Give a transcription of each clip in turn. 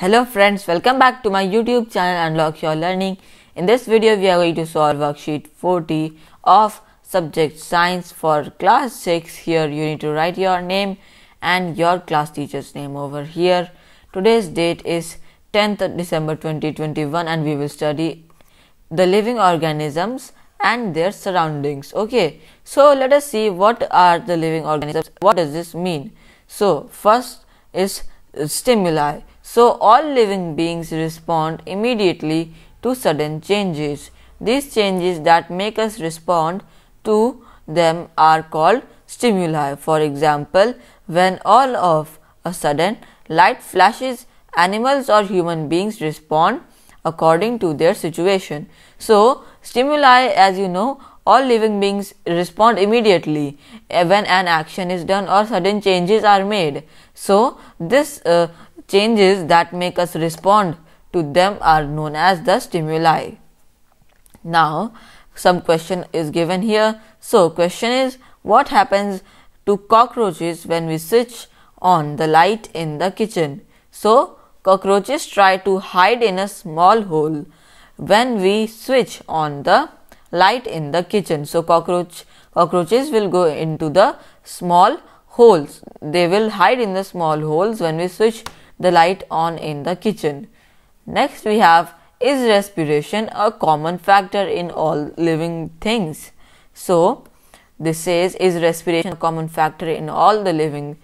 Hello friends, welcome back to my YouTube channel Unlock Your Learning. In this video, we are going to solve worksheet 40 of subject science for class 6. Here you need to write your name and your class teacher's name over here. Today's date is 10th December 2021 and we will study the living organisms and their surroundings. Okay, so let us see what are the living organisms. What does this mean? So, first is stimuli so, all living beings respond immediately to sudden changes. These changes that make us respond to them are called stimuli. For example, when all of a sudden light flashes, animals or human beings respond according to their situation. So, stimuli, as you know, all living beings respond immediately eh, when an action is done or sudden changes are made. So, these uh, changes that make us respond to them are known as the stimuli. Now, some question is given here. So, question is what happens to cockroaches when we switch on the light in the kitchen? So, cockroaches try to hide in a small hole when we switch on the light in the kitchen. So cockroach cockroaches will go into the small holes. They will hide in the small holes when we switch the light on in the kitchen. Next we have is respiration a common factor in all living things? So this says is respiration a common factor in all the living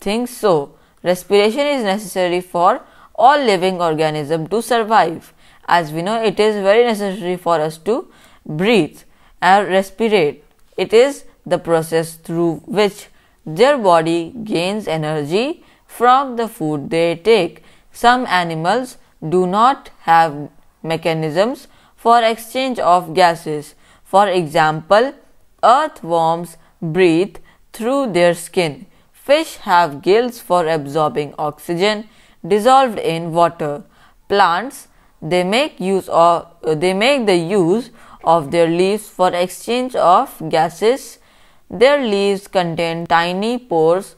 things? So respiration is necessary for all living organism to survive. As we know, it is very necessary for us to breathe, and respirate. It is the process through which their body gains energy from the food they take. Some animals do not have mechanisms for exchange of gases. For example, earthworms breathe through their skin. Fish have gills for absorbing oxygen dissolved in water. Plants they make use of they make the use of their leaves for exchange of gases. Their leaves contain tiny pores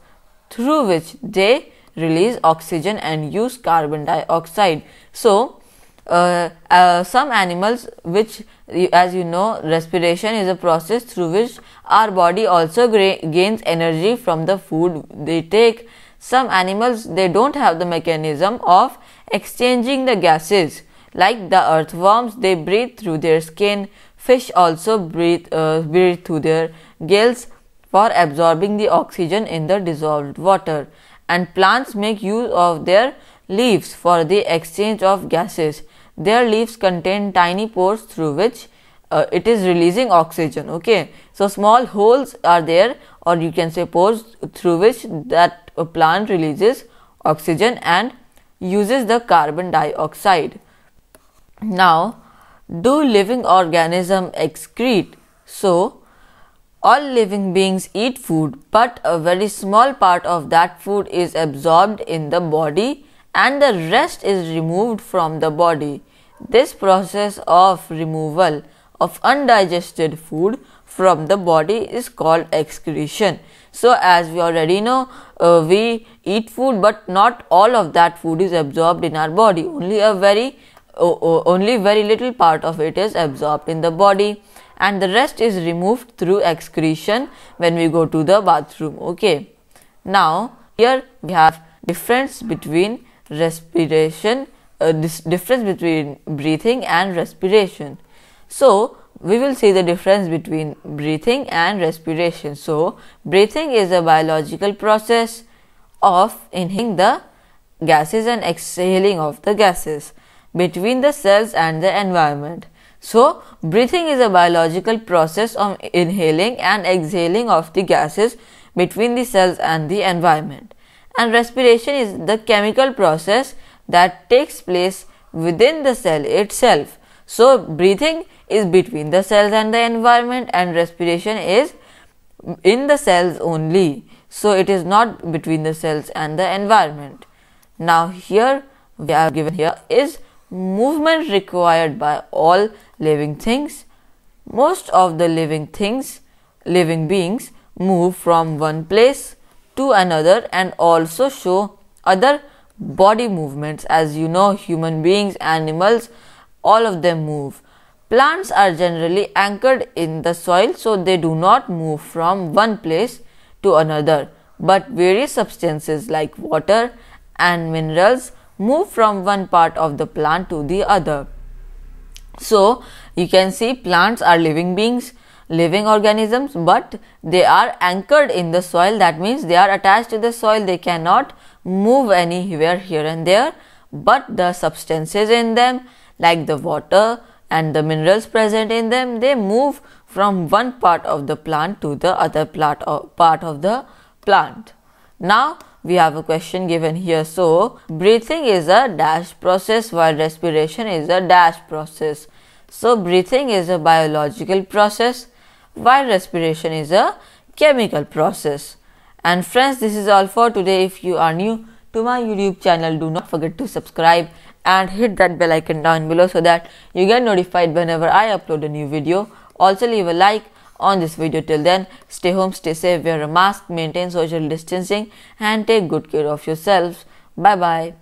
through which they release oxygen and use carbon dioxide. So, uh, uh, some animals which as you know respiration is a process through which our body also gains energy from the food they take some animals they don't have the mechanism of exchanging the gases like the earthworms, they breathe through their skin. Fish also breathe, uh, breathe through their gills for absorbing the oxygen in the dissolved water. And plants make use of their leaves for the exchange of gases. Their leaves contain tiny pores through which uh, it is releasing oxygen. Okay, so small holes are there, or you can say pores through which that plant releases oxygen and uses the carbon dioxide. Now, do living organisms excrete? So, all living beings eat food, but a very small part of that food is absorbed in the body and the rest is removed from the body. This process of removal of undigested food from the body is called excretion. So, as we already know, uh, we eat food, but not all of that food is absorbed in our body, only a very only very little part of it is absorbed in the body and the rest is removed through excretion when we go to the bathroom okay now here we have difference between respiration uh, this difference between breathing and respiration so we will see the difference between breathing and respiration so breathing is a biological process of inhaling the gases and exhaling of the gases between the cells and the environment. So, breathing is a biological process of inhaling and exhaling of the gases between the cells and the environment. And respiration is the chemical process that takes place within the cell itself. So, breathing is between the cells and the environment, and respiration is in the cells only. So, it is not between the cells and the environment. Now, here we are given here is movement required by all living things. Most of the living things, living beings, move from one place to another and also show other body movements. As you know, human beings, animals, all of them move. Plants are generally anchored in the soil so they do not move from one place to another, but various substances like water and minerals move from one part of the plant to the other. So, you can see plants are living beings, living organisms, but they are anchored in the soil. That means they are attached to the soil. They cannot move anywhere here and there, but the substances in them, like the water and the minerals present in them, they move from one part of the plant to the other uh, part of the plant. Now, we have a question given here. So, breathing is a dash process while respiration is a dash process. So, breathing is a biological process while respiration is a chemical process. And friends, this is all for today. If you are new to my YouTube channel, do not forget to subscribe and hit that bell icon down below so that you get notified whenever I upload a new video. Also leave a like on this video. Till then, stay home, stay safe, wear a mask, maintain social distancing, and take good care of yourselves. Bye bye.